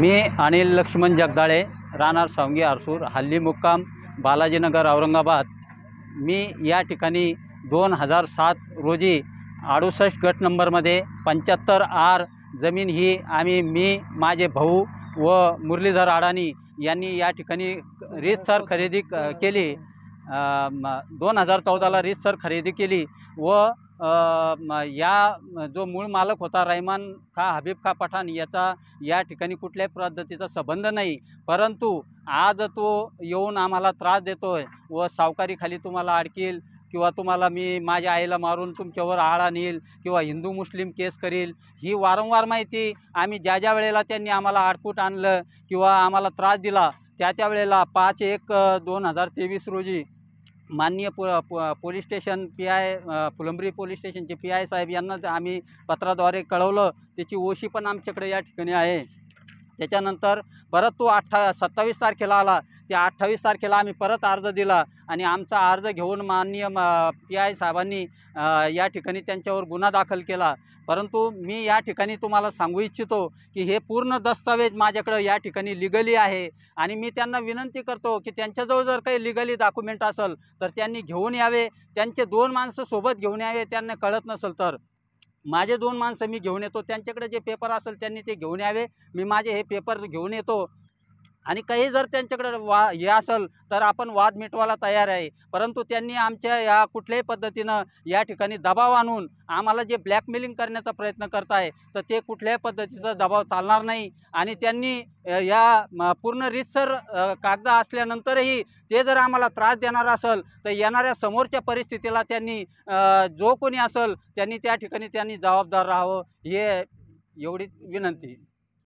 मी अनिल लक्ष्मण जगदाळे राहणार सावंगी आरसूर हल्ली मुक्काम बालाजीनगर औरंगाबाद मी या ठिकाणी दोन हजार सात रोजी अडुसष्ट गट नंबरमध्ये पंच्याहत्तर आर जमीन ही आम्ही मी माझे भाऊ व मुरलीधर अडाणी यांनी या ठिकाणी रीतसर खरेदी केली दोन हजार चौदाला रीतसर खरेदी केली व या जो मूळ मालक होता रहमान खा हबीब खा पठाण याचा या ठिकाणी कुठल्याही पद्धतीचा संबंध नाही परंतु आज तो येऊन आम्हाला त्रास देतो आहे व सावकारीखाली तुम्हाला अडकील किंवा तुम्हाला मी माझ्या आईला मारून तुमच्यावर आळा नेईल किंवा हिंदू मुस्लिम केस करील ही वारंवार माहिती आम्ही ज्या ज्या वेळेला त्यांनी आम्हाला आडकूट आणलं किंवा आम्हाला त्रास दिला त्या त्या वेळेला पाच एक दोन हजार तेवीस रोजी माननीय पो police station P I Phulambri police स्टेशनचे पी आय साहेब यांना आम्ही पत्राद्वारे कळवलं त्याची ओशी पण आमच्याकडे या ठिकाणी आहे त्याच्यानंतर परत तो अठ्ठा सत्तावीस तारखेला आला त्या अठ्ठावीस तारखेला आम्ही परत अर्ज दिला आणि आमचा अर्ज घेऊन माननीय म पी आय साहेबांनी या ठिकाणी त्यांच्यावर गुन्हा दाखल केला परंतु मी या ठिकाणी तुम्हाला सांगू इच्छितो की हे पूर्ण दस्तावेज माझ्याकडं या ठिकाणी लिगली आहे आणि मी त्यांना विनंती करतो की त्यांच्याजवळ जर काही लिगली डॉक्युमेंट असेल तर त्यांनी घेऊन यावे त्यांचे दोन माणसं सोबत घेऊन यावे त्यांना कळत नसेल तर माझे दोन माणसं मी घेऊन येतो त्यांच्याकडे जे पेपर असेल त्यांनी ते घेऊन यावे मी माझे हे पेपर घेऊन येतो आणि काही जर त्यांच्याकडे वा हे असेल तर आपण वाद मिटवायला तयार आहे परंतु त्यांनी आमच्या या कुठल्याही पद्धतीनं या ठिकाणी दबाव आणून आम्हाला जे ब्लॅकमेलिंग करण्याचा प्रयत्न करत आहे तर ते कुठल्याही पद्धतीचा दबाव चालणार नाही आणि त्यांनी या पूर्ण रितसर कागद असल्यानंतरही ते जर आम्हाला त्रास देणार असेल तर येणाऱ्या समोरच्या परिस्थितीला त्यांनी जो कोणी असेल त्यांनी त्या ठिकाणी त्यांनी जबाबदार राहावं हे एवढी विनंती